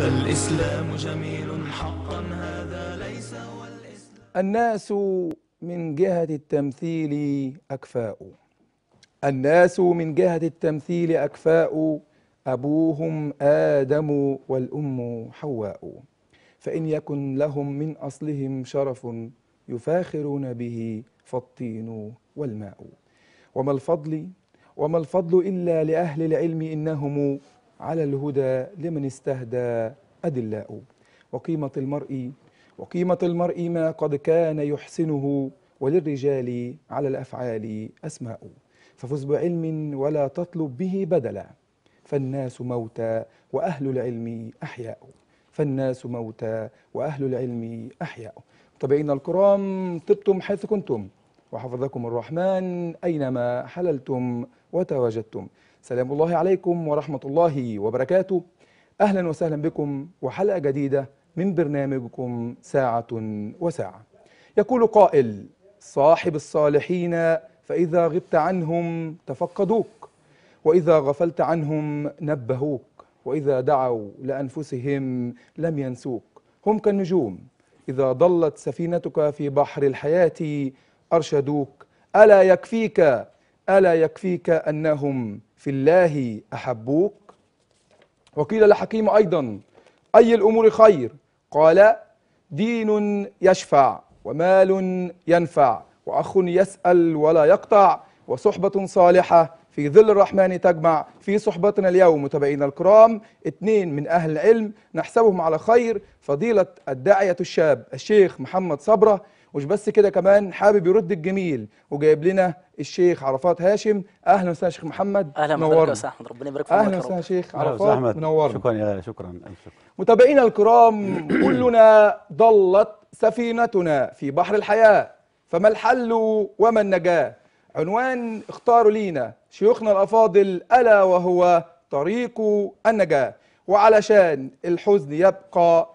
فالإسلام جميل حقا هذا ليس والإسلام الناس من جهة التمثيل أكفاء الناس من جهة التمثيل أكفاء أبوهم آدم والأم حواء فإن يكن لهم من أصلهم شرف يفاخرون به فالطين والماء وما الفضل وما الفضل إلا لأهل العلم إنهم على الهدى لمن استهدى أدلاء وقيمة المرء وقيمة المرء ما قد كان يحسنه وللرجال على الأفعال أسماء ففز بعلم ولا تطلب به بدلا فالناس موتى وأهل العلم أحياء فالناس موتى وأهل العلم أحياء طبعين الكرام طبتم حيث كنتم وحفظكم الرحمن أينما حللتم وتواجدتم سلام الله عليكم ورحمة الله وبركاته أهلا وسهلا بكم وحلقة جديدة من برنامجكم ساعة وساعة يقول قائل صاحب الصالحين فإذا غبت عنهم تفقدوك وإذا غفلت عنهم نبهوك وإذا دعوا لأنفسهم لم ينسوك هم كالنجوم إذا ضلت سفينتك في بحر الحياة أرشدوك ألا يكفيك ألا يكفيك أنهم في الله أحبوك وقيل لحكيم أيضا أي الأمور خير قال دين يشفع ومال ينفع وأخ يسأل ولا يقطع وصحبة صالحة في ظل الرحمن تجمع في صحبتنا اليوم متابعينا الكرام اثنين من أهل العلم نحسبهم على خير فضيلة الداعية الشاب الشيخ محمد صبره مش بس كده كمان حابب يرد الجميل وجايب لنا الشيخ عرفات هاشم اهلا وسهلا شيخ محمد اهلا وسهلا يا احمد ربنا يبارك فيك اهلا وسهلا شيخ عرفات منورنا شكرا يا شكرا الف شكرا متابعينا الكرام كلنا ضلت سفينتنا في بحر الحياه فما الحل وما النجاه عنوان اختاروا لينا شيوخنا الافاضل الا وهو طريق النجاه وعلشان الحزن يبقى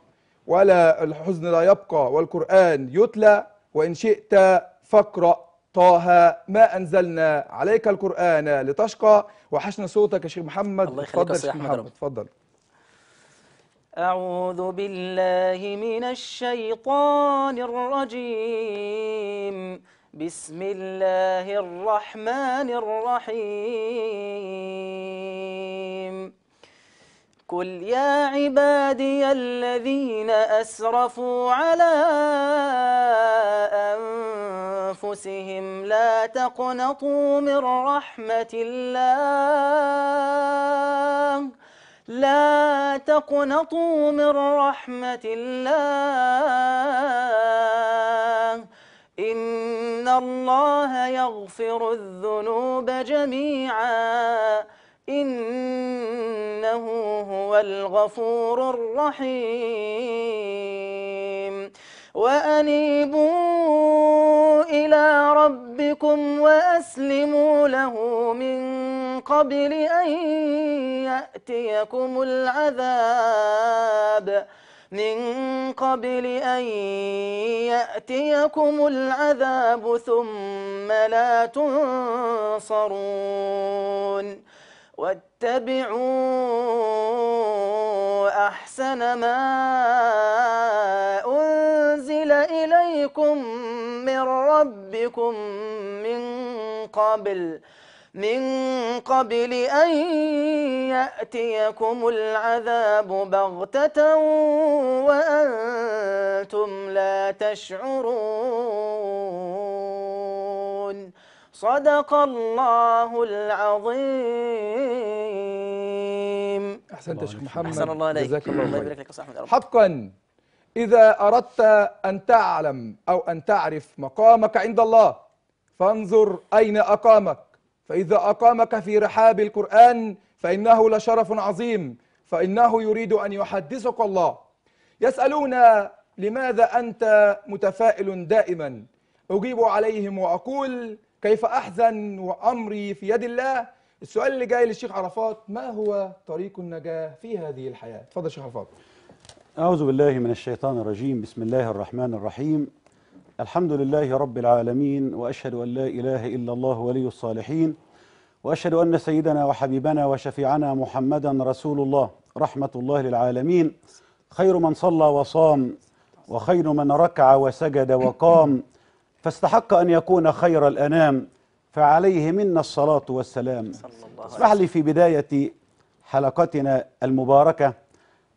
ولا الحزن لا يبقى والقرآن يتلى وإن شئت فاقرأ طه ما أنزلنا عليك القرآن لتشقى وحشنا صوتك يا شيخ محمد الله يخليك يا شيخ محمد اتفضل أعوذ بالله من الشيطان الرجيم بسم الله الرحمن الرحيم قل يا عبادي الذين أسرفوا على أنفسهم لا تقنطوا من رحمة الله لا تقنطوا من رحمة الله إن الله يغفر الذنوب جميعاً إنه هو الغفور الرحيم وأنيبوا إلى ربكم وأسلموا له من قبل أن يأتيكم العذاب من قبل أن يأتيكم العذاب ثم لا تنصرون واتبعوا أحسن ما أنزل إليكم من ربكم من قبل من قبل أن يأتيكم العذاب بغتة وأنتم لا تشعرون صدق الله العظيم أحسنت يا شيخ محمد أحسن الله إليك جزاك الله الله يبارك لك حقا إذا أردت أن تعلم أو أن تعرف مقامك عند الله فانظر أين أقامك فإذا أقامك في رحاب القرآن فإنه لشرف عظيم فإنه يريد أن يحدثك الله يسألون لماذا أنت متفائل دائما أجيب عليهم وأقول كيف أحزن وأمري في يد الله السؤال اللي جاي للشيخ عرفات ما هو طريق النجاة في هذه الحياة تفضل شيخ عرفات أعوذ بالله من الشيطان الرجيم بسم الله الرحمن الرحيم الحمد لله رب العالمين وأشهد أن لا إله إلا الله ولي الصالحين وأشهد أن سيدنا وحبيبنا وشفيعنا محمدا رسول الله رحمة الله للعالمين خير من صلى وصام وخير من ركع وسجد وقام فاستحق أن يكون خير الأنام فعليه منا الصلاة والسلام اسمح لي في بداية حلقتنا المباركة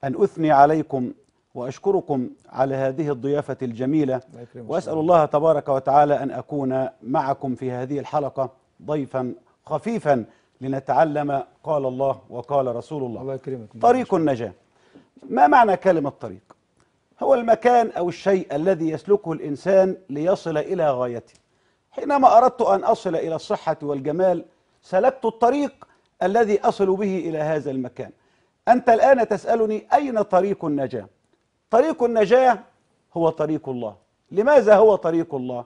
أن أثني عليكم وأشكركم على هذه الضيافة الجميلة وأسأل الله تبارك وتعالى أن أكون معكم في هذه الحلقة ضيفا خفيفا لنتعلم قال الله وقال رسول الله, الله يكرمك طريق النجاة ما معنى كلمة طريق هو المكان أو الشيء الذي يسلكه الإنسان ليصل إلى غايته حينما أردت أن أصل إلى الصحة والجمال سلكت الطريق الذي أصل به إلى هذا المكان أنت الآن تسألني أين طريق النجاة طريق النجاة هو طريق الله لماذا هو طريق الله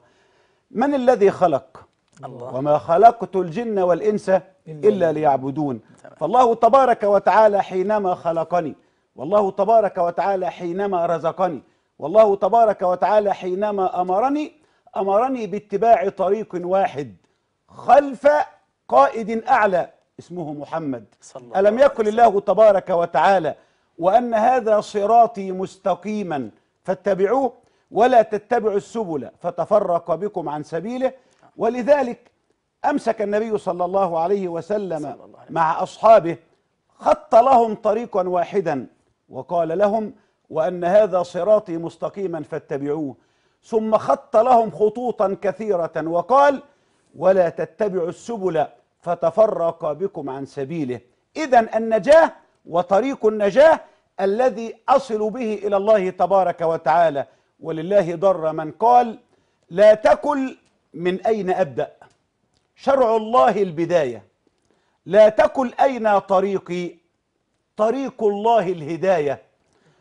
من الذي خلق الله. وما خلقت الجن والإنس إلا ليعبدون فالله تبارك وتعالى حينما خلقني والله تبارك وتعالى حينما رزقني والله تبارك وتعالى حينما أمرني أمرني باتباع طريق واحد خلف قائد أعلى اسمه محمد صلى ألم يقل الله تبارك وتعالى وأن هذا صراطي مستقيما فاتبعوه ولا تتبعوا السبل فتفرق بكم عن سبيله ولذلك أمسك النبي صلى الله عليه وسلم الله عليه. مع أصحابه خط لهم طريقا واحدا وقال لهم وأن هذا صراطي مستقيما فاتبعوه ثم خط لهم خطوطا كثيرة وقال ولا تتبعوا السبل فتفرق بكم عن سبيله إذا النجاة وطريق النجاة الذي أصل به إلى الله تبارك وتعالى ولله ضر من قال لا تكل من أين أبدأ شرع الله البداية لا تكل أين طريقي طريق الله الهداية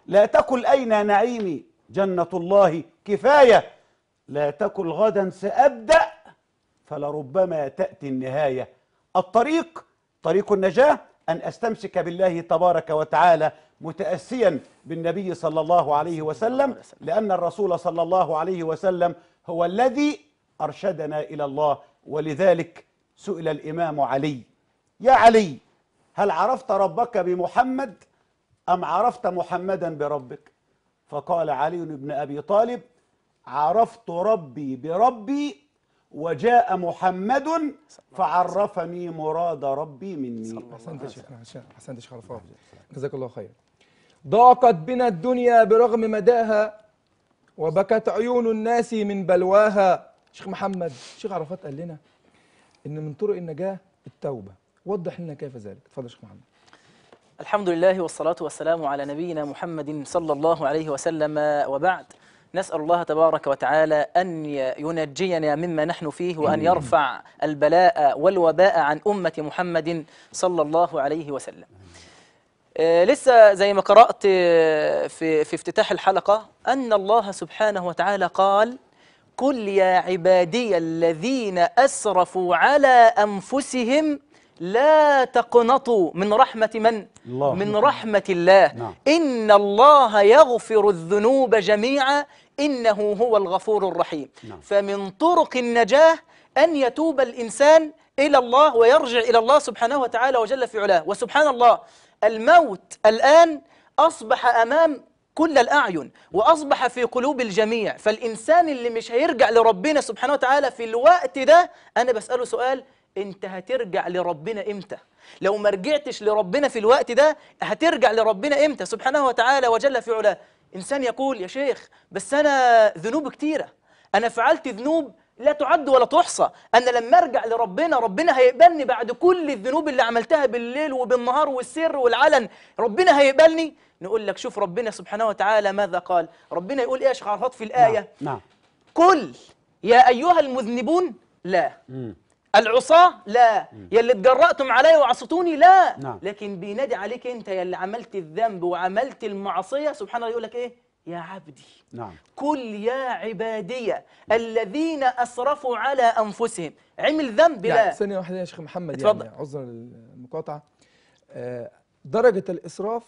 لا تكل أين نعيمي جنة الله كفاية لا تكل غدا سأبدأ فلربما تأتي النهاية الطريق طريق النجاة أن أستمسك بالله تبارك وتعالى متأسيا بالنبي صلى الله عليه وسلم لأن الرسول صلى الله عليه وسلم هو الذي أرشدنا إلى الله ولذلك سئل الإمام علي يا علي هل عرفت ربك بمحمد أم عرفت محمدا بربك فقال علي بن أبي طالب عرفت ربي بربي وجاء محمد فعرفني مراد ربي مني حسنت يا شيخنا حسنت يا شيخ جزاك الله خير ضاقت بنا الدنيا برغم مداها وبكت عيون الناس من بلواها شيخ محمد شيخ عرفات قال لنا ان من طرق النجاه التوبه وضح لنا كيف ذلك تفضل شيخ محمد الحمد لله والصلاة والسلام على نبينا محمد صلى الله عليه وسلم وبعد نسأل الله تبارك وتعالى أن ينجينا مما نحن فيه وأن يرفع البلاء والوباء عن أمة محمد صلى الله عليه وسلم آه، لسه زي ما قرأت آه، في, في افتتاح الحلقة أن الله سبحانه وتعالى قال قل يا عبادي الذين أسرفوا على أنفسهم لا تقنطوا من رحمة من؟ الله من رحمة الله نعم. إن الله يغفر الذنوب جميعا إنه هو الغفور الرحيم نعم. فمن طرق النجاة أن يتوب الإنسان إلى الله ويرجع إلى الله سبحانه وتعالى وجل في علاه وسبحان الله الموت الآن أصبح أمام كل الأعين وأصبح في قلوب الجميع فالإنسان اللي مش هيرجع لربنا سبحانه وتعالى في الوقت ده أنا بسأله سؤال انت هترجع لربنا امتى لو ما رجعتش لربنا في الوقت ده هترجع لربنا امتى سبحانه وتعالى وجل في علاه انسان يقول يا شيخ بس انا ذنوب كتيره انا فعلت ذنوب لا تعد ولا تحصى انا لما ارجع لربنا ربنا هيقبلني بعد كل الذنوب اللي عملتها بالليل وبالنهار والسر والعلن ربنا هيقبلني نقول لك شوف ربنا سبحانه وتعالى ماذا قال ربنا يقول ايه يا شيخ عرفات في الايه نعم. كل نعم. يا ايها المذنبون لا مم. العصاة لا يا اللي تجرأتم عليا وعصيتوني لا نعم. لكن بينادي عليك انت يا اللي عملت الذنب وعملت المعصية سبحان الله يقول لك ايه يا عبدي نعم. كل يا عبادي الذين أسرفوا على أنفسهم عمل ذنب لا, يعني ثانية واحدة يا شيخ محمد اتفضل. يعني عذرا المقاطعة آه، درجة الإسراف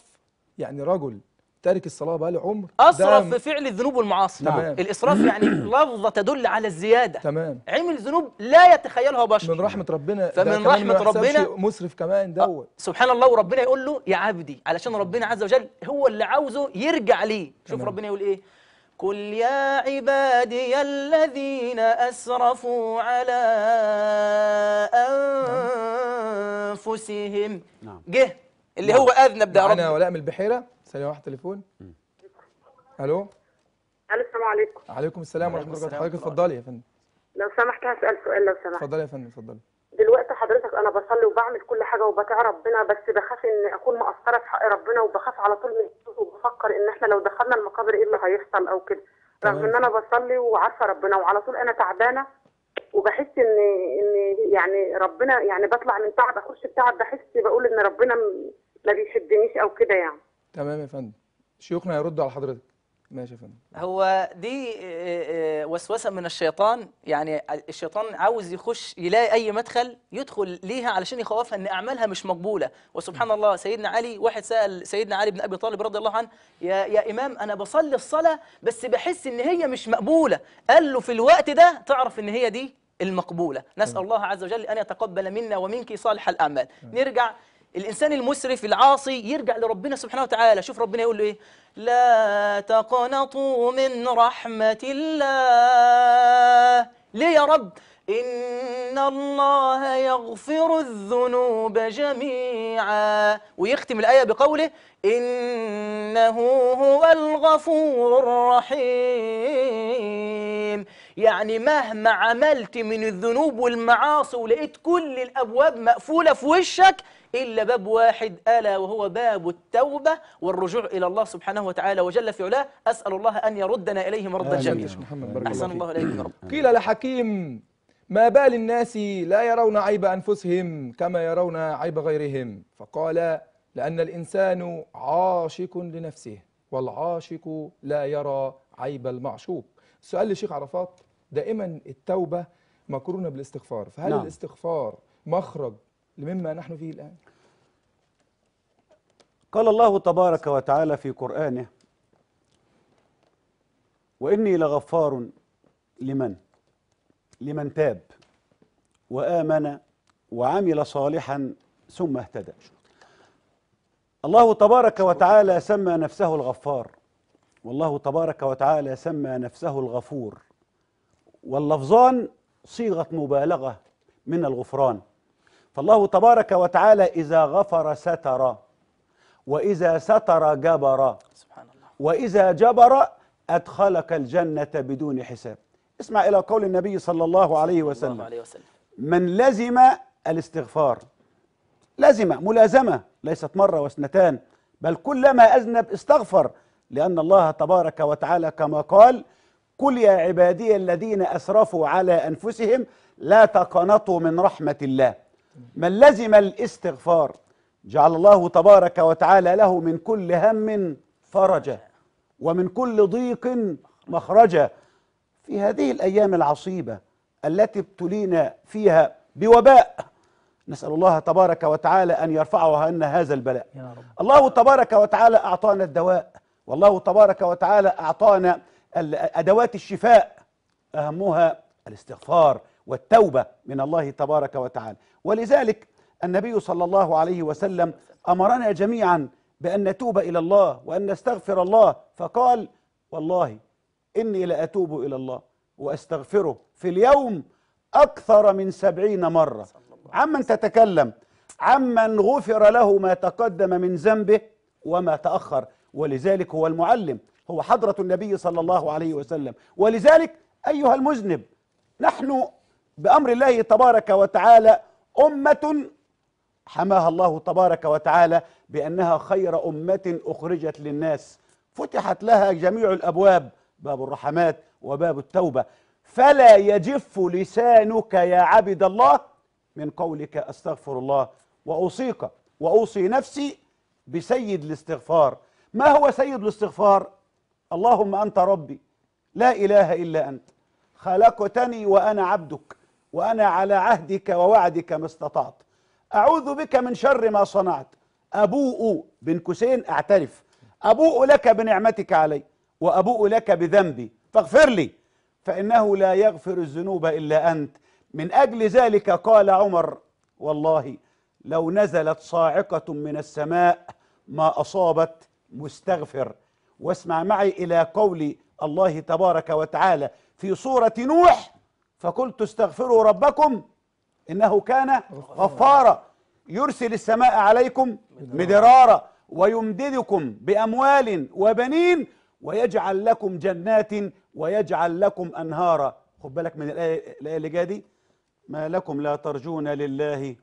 يعني رجل تارك الصلاة بقى له عمر أسرف في فعل الذنوب والمعاصي تمام. نعم. الإسراف يعني لفظة تدل على الزيادة تمام عمل ذنوب لا يتخيلها بشر من رحمة ربنا فمن رحمة ربنا مسرف كمان آه، دوت سبحان الله وربنا يقول له يا عبدي علشان ربنا عز وجل هو اللي عاوزه يرجع ليه شوف تمام. ربنا يقول إيه قل يا عبادي الذين أسرفوا على نعم. أنفسهم نعم. جه اللي نعم. هو اذنب ده نعم، انا ولاء من البحيره ثانيه واحده تليفون الو السلام عليكم وعليكم السلام ورحمه الله وبركاته حضرتك اتفضلي يا فندم لو سمحت هسال سؤال لو سمحت اتفضلي يا فندم اتفضلي دلوقتي حضرتك انا بصلي وبعمل كل حاجه وبطيع ربنا بس بخاف ان اكون مقصره في حق ربنا وبخاف على طول من وبفكر ان احنا لو دخلنا المقابر ايه اللي هيحصل او كده رغم ان انا بصلي وعارفه ربنا وعلى طول انا تعبانه وبحس ان ان يعني ربنا يعني بطلع من تعب اخش في تعب بحس بقول ان ربنا ما بيحبنيش او كده يعني تمام يا فندم شيوخنا يردوا على حضرتك ماشي يا فندم هو دي آه، آه، وسوسه من الشيطان يعني الشيطان عاوز يخش يلاقي اي مدخل يدخل ليها علشان يخوفها ان اعمالها مش مقبوله وسبحان الله سيدنا علي واحد سال سيدنا علي بن ابي طالب رضي الله عنه يا يا امام انا بصلي الصلاه بس بحس ان هي مش مقبوله قال له في الوقت ده تعرف ان هي دي المقبولة نسأل نعم. الله عز وجل أن يتقبل منا ومنك صالح الأعمال نعم. نرجع الإنسان المسرف العاصي يرجع لربنا سبحانه وتعالى شوف ربنا يقول له إيه لا تقنطوا من رحمة الله ليه يا رب إن الله يغفر الذنوب جميعا ويختم الآية بقوله إنه هو الغفور الرحيم يعني مهما عملت من الذنوب والمعاصي ولقيت كل الأبواب مقفولة في وشك إلا باب واحد ألا وهو باب التوبة والرجوع إلى الله سبحانه وتعالى وجل في علاه أسأل الله أن يردنا إليه مردا الجميع أحسن الله إليه يا رب قيل لحكيم ما بال الناس لا يرون عيب أنفسهم كما يرون عيب غيرهم فقال لأن الإنسان عاشق لنفسه والعاشق لا يرى عيب المعشوق سؤال للشيخ عرفات دائما التوبة مقرونة بالاستغفار فهل نعم. الاستغفار مخرج لمما نحن فيه الآن؟ قال الله تبارك وتعالى في قرآنه وإني لغفار لمن لمن تاب وآمن وعمل صالحا ثم اهتدى الله تبارك وتعالى سمى نفسه الغفار والله تبارك وتعالى سمى نفسه الغفور واللفظان صيغة مبالغة من الغفران فالله تبارك وتعالى إذا غفر ستر وإذا ستر جبر سبحان الله وإذا جبر أدخلك الجنة بدون حساب اسمع إلى قول النبي صلى الله عليه وسلم من لزم الاستغفار لازمة ملازمة ليست مرة واثنتان بل كلما أذنب استغفر لأن الله تبارك وتعالى كما قال قل يا عبادي الذين أسرفوا على أنفسهم لا تقنطوا من رحمة الله من لزم الاستغفار جعل الله تبارك وتعالى له من كل هم فرجا ومن كل ضيق مخرجا في هذه الأيام العصيبة التي ابتلينا فيها بوباء نسأل الله تبارك وتعالى أن يرفعها أن هذا البلاء يا رب. الله تبارك وتعالى أعطانا الدواء والله تبارك وتعالى أعطانا أدوات الشفاء أهمها الاستغفار والتوبة من الله تبارك وتعالى ولذلك النبي صلى الله عليه وسلم أمرنا جميعا بأن نتوب إلى الله وأن نستغفر الله فقال والله إني لأتوب إلى الله وأستغفره في اليوم أكثر من سبعين مرة عمن تتكلم عمن غفر له ما تقدم من ذنبه وما تأخر ولذلك هو المعلم هو حضرة النبي صلى الله عليه وسلم ولذلك أيها المذنب نحن بأمر الله تبارك وتعالى أمة حماها الله تبارك وتعالى بأنها خير أمة أخرجت للناس فتحت لها جميع الأبواب باب الرحمات وباب التوبة فلا يجف لسانك يا عبد الله من قولك أستغفر الله وأوصيك وأوصي نفسي بسيد الاستغفار ما هو سيد الاستغفار؟ اللهم أنت ربي لا إله إلا أنت خلقتني وأنا عبدك وأنا على عهدك ووعدك ما استطعت أعوذ بك من شر ما صنعت أبوء بن كسين أعترف أبوء لك بنعمتك علي وأبوء لك بذنبي فاغفر لي فإنه لا يغفر الذنوب إلا أنت من أجل ذلك قال عمر والله لو نزلت صاعقة من السماء ما أصابت مستغفر واسمع معي إلى قول الله تبارك وتعالى في سورة نوح فقلت استغفروا ربكم إنه كان غفارا يرسل السماء عليكم مدرارا ويمددكم بأموال وبنين ويجعل لكم جنات ويجعل لكم أنهارا خد بالك من الآية اللي جاية دي ما لكم لا ترجون لله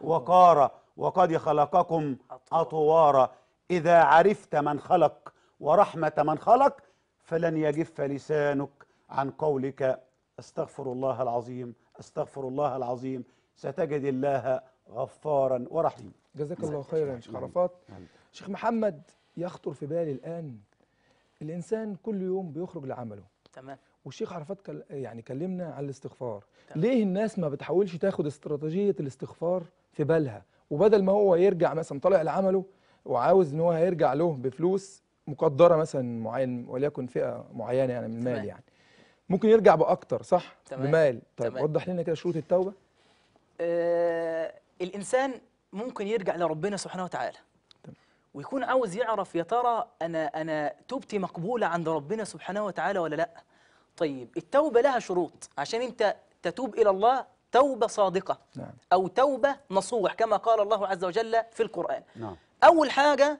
وقارا وقد خلقكم أطوارا إذا عرفت من خلق ورحمة من خلق فلن يجف لسانك عن قولك استغفر الله العظيم استغفر الله العظيم ستجد الله غفارا ورحيما جزاك الله خيرا يا شيخ عرفات شيخ محمد يخطر في بالي الآن الإنسان كل يوم بيخرج لعمله تمام والشيخ عرفات كل... يعني كلمنا على الاستغفار طبعا. ليه الناس ما بتحاولش تاخد استراتيجيه الاستغفار في بالها وبدل ما هو يرجع مثلا طالع لعمله وعاوز ان هو هيرجع له بفلوس مقدره مثلا معين وليكن فئه معينه يعني من المال يعني ممكن يرجع باكتر صح تمام. بمال طيب وضح لنا كده شروط التوبه آه الانسان ممكن يرجع لربنا سبحانه وتعالى تمام. ويكون عاوز يعرف يا ترى انا انا توبتي مقبوله عند ربنا سبحانه وتعالى ولا لا طيب التوبة لها شروط عشان أنت تتوب إلى الله توبة صادقة نعم. أو توبة نصوح كما قال الله عز وجل في القرآن نعم. أول حاجة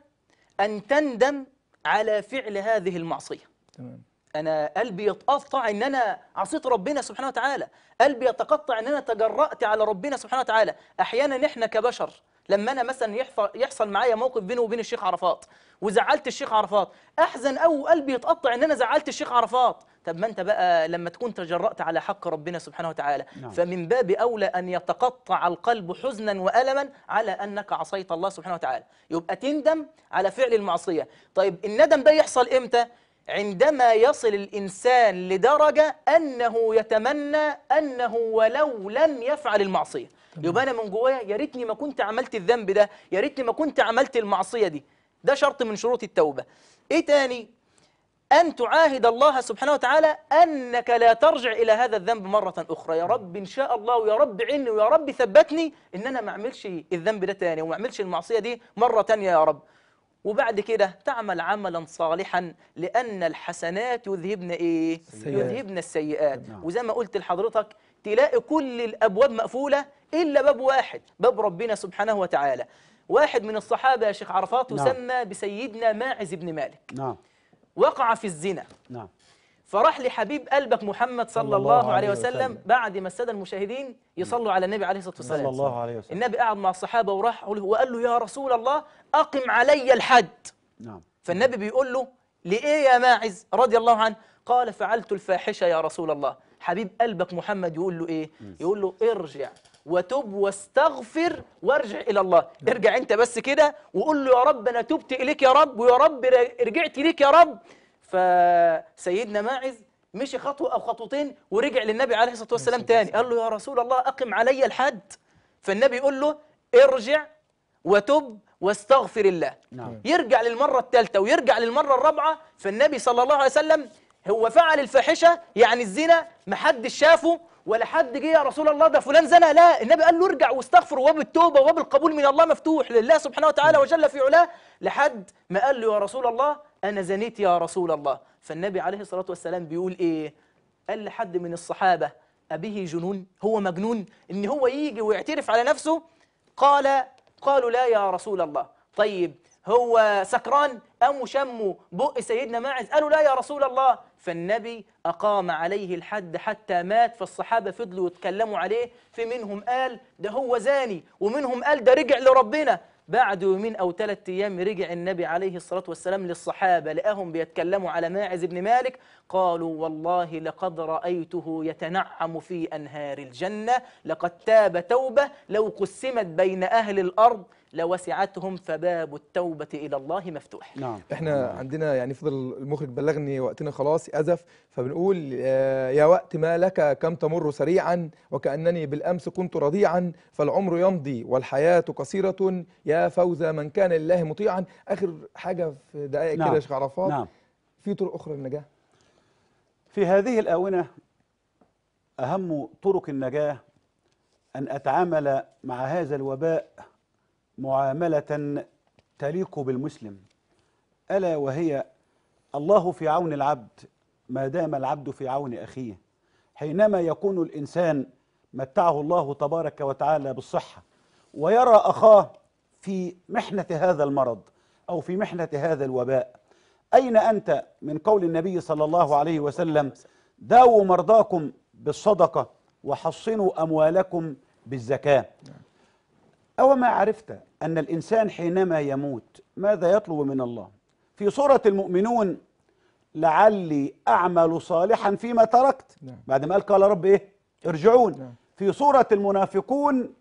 أن تندم على فعل هذه المعصية تمام. أنا قلبي يتقطع إن أنا عصيت ربنا سبحانه وتعالى قلبي يتقطع إن أنا تجرأت على ربنا سبحانه وتعالى أحيانا إحنا كبشر لما انا مثلا يحصل معايا موقف بيني وبين الشيخ عرفات وزعلت الشيخ عرفات احزن او قلبي يتقطع ان انا زعلت الشيخ عرفات طب ما انت بقى لما تكون تجرأت على حق ربنا سبحانه وتعالى نعم. فمن باب اولى ان يتقطع القلب حزنا والما على انك عصيت الله سبحانه وتعالى يبقى تندم على فعل المعصيه طيب الندم ده يحصل امتى عندما يصل الانسان لدرجه انه يتمنى انه ولو لم يفعل المعصيه يبقى انا من جوايا يا ريتني ما كنت عملت الذنب ده يا ريتني ما كنت عملت المعصيه دي ده شرط من شروط التوبه ايه تاني أن تعاهد الله سبحانه وتعالى أنك لا ترجع إلى هذا الذنب مرة أخرى يا رب إن شاء الله ويا رب عني ويا رب ثبتني إن أنا ما أعملش الذنب ده تاني وما أعملش المعصية دي مرة تانية يا رب وبعد كده تعمل عملا صالحا لأن الحسنات يذهبن إيه؟ السيئات. يذهبن السيئات نعم. وزي ما قلت لحضرتك تلاقي كل الأبواب مقفولة إلا باب واحد باب ربنا سبحانه وتعالى واحد من الصحابة يا شيخ عرفات يسمى نعم. بسيدنا ماعز بن مالك نعم وقع في الزنا نعم فراح لحبيب قلبك محمد صلى, صلى الله, الله عليه وسلم, وسلم بعد ما الساده المشاهدين يصلوا على النبي عليه الصلاه والسلام صلى الله عليه وسلم النبي قعد مع الصحابه وراح وقال له يا رسول الله اقم علي الحد نعم فالنبي بيقول له لإيه يا ماعز رضي الله عنه قال فعلت الفاحشة يا رسول الله حبيب قلبك محمد يقول له ايه يقول له ارجع وتب واستغفر وارجع الى الله ارجع انت بس كده وقول له يا رب انا تبت اليك يا رب ويا رب رجعت اليك يا رب فسيدنا ماعز مشي خطوه او خطوتين ورجع للنبي عليه الصلاه والسلام تاني قال له يا رسول الله اقم علي الحد فالنبي يقول له ارجع وتب واستغفر الله نعم. يرجع للمره الثالثه ويرجع للمره الرابعه فالنبي صلى الله عليه وسلم هو فعل الفاحشة يعني الزنا ما حدش شافه ولا حد جه يا رسول الله ده فلان زنا لا النبي قال له ارجع واستغفر وباب التوبه وباب القبول من الله مفتوح لله سبحانه وتعالى وجل في علاه لحد ما قال له يا رسول الله انا زنيت يا رسول الله فالنبي عليه الصلاه والسلام بيقول ايه قال لحد من الصحابه ابيه جنون هو مجنون ان هو يجي ويعترف على نفسه قال قالوا لا يا رسول الله طيب هو سكران قاموا شموا بق سيدنا ماعز قالوا لا يا رسول الله فالنبي أقام عليه الحد حتى مات فالصحابة فضلوا يتكلموا عليه في منهم قال ده هو زاني ومنهم قال ده رجع لربنا بعد يومين أو ثلاثة أيام رجع النبي عليه الصلاة والسلام للصحابة لقاهم بيتكلموا على ماعز بن مالك قالوا والله لقد رأيته يتنعم في أنهار الجنة لقد تاب توبة لو قسمت بين أهل الأرض لوسعتهم فباب التوبة إلى الله مفتوح نعم احنا عندنا يعني فضل المخرج بلغني وقتنا خلاص أزف فبنقول آه، يا وقت ما لك كم تمر سريعا وكأنني بالأمس كنت رضيعا فالعمر يمضي والحياة قصيرة يا فوز من كان لله مطيعا آخر حاجة في دقائق نعم. كده يا نعم. شيخ عرفات نعم. في طرق أخرى للنجاة في هذه الآونة أهم طرق النجاة أن أتعامل مع هذا الوباء معاملة تليق بالمسلم ألا وهي الله في عون العبد ما دام العبد في عون أخيه حينما يكون الإنسان متعه الله تبارك وتعالى بالصحة ويرى أخاه في محنة هذا المرض أو في محنة هذا الوباء أين أنت من قول النبي صلى الله عليه وسلم داووا مرضاكم بالصدقة وحصنوا أموالكم بالزكاة أو ما عرفت أن الإنسان حينما يموت ماذا يطلب من الله في سورة المؤمنون لعلي أعمل صالحا فيما تركت نعم. بعد ما قال قال رب إيه ارجعون نعم. في سورة المنافقون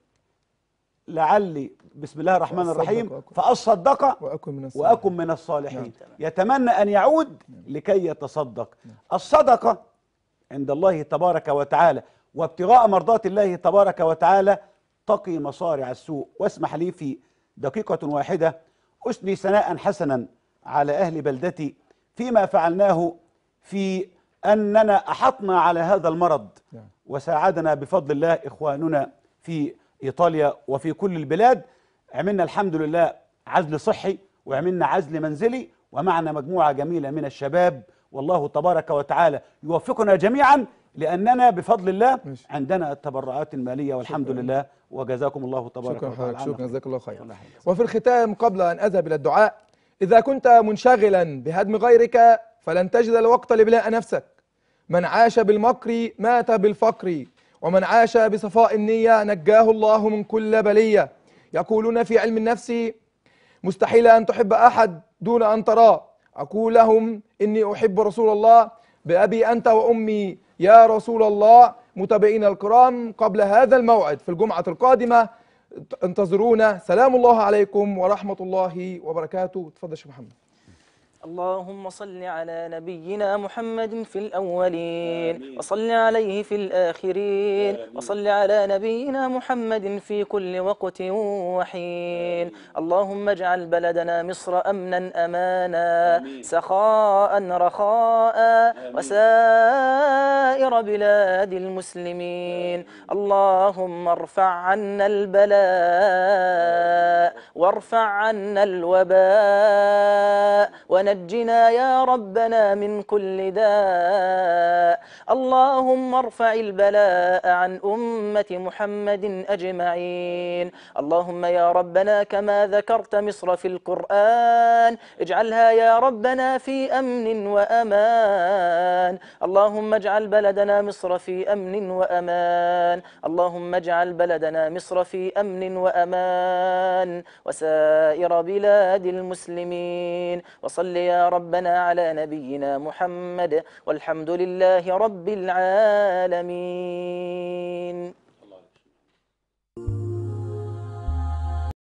لعلي بسم الله الرحمن الرحيم فأصدق وأكن من, وأكن من الصالحين نعم. يتمنى أن يعود نعم. لكي يتصدق نعم. الصدقة عند الله تبارك وتعالى وابتغاء مرضات الله تبارك وتعالى تقي مصارع السوء واسمح لي في دقيقة واحدة أثني ثناء حسنا على أهل بلدتي فيما فعلناه في أننا أحطنا على هذا المرض نعم. وساعدنا بفضل الله إخواننا في إيطاليا وفي كل البلاد عملنا الحمد لله عزل صحي وعملنا عزل منزلي ومعنا مجموعة جميلة من الشباب والله تبارك وتعالى يوفقنا جميعا لأننا بفضل الله ماشي. عندنا التبرعات المالية والحمد شكرا. لله وجزاكم الله تبارك وتعالى شكرا, شكرا جزاك الله خير وفي الختام قبل أن أذهب إلى الدعاء إذا كنت منشغلا بهدم غيرك فلن تجد الوقت لبناء نفسك من عاش بالمكر مات بالفقر ومن عاش بصفاء النية نجاه الله من كل بلية يقولون في علم النفس مستحيل أن تحب أحد دون أن تراه أقول لهم إني أحب رسول الله بأبي أنت وأمي يا رسول الله متابعينا الكرام قبل هذا الموعد في الجمعة القادمة انتظرونا سلام الله عليكم ورحمة الله وبركاته تفضل شيخ محمد اللهم صل على نبينا محمد في الأولين وصل عليه في الآخرين وصل على نبينا محمد في كل وقت وحين اللهم اجعل بلدنا مصر أمنا أمانا سخاء رخاء وسائر بلاد المسلمين اللهم ارفع عنا البلاء وارفع عنا الوباء ونجعل ونجنا يا ربنا من كل داء اللهم ارفع البلاء عن أمة محمد أجمعين اللهم يا ربنا كما ذكرت مصر في القرآن اجعلها يا ربنا في أمن وأمان اللهم اجعل بلدنا مصر في أمن وأمان اللهم اجعل بلدنا مصر في أمن وأمان وسائر بلاد المسلمين وصلي يا ربنا على نبينا محمد والحمد لله رب العالمين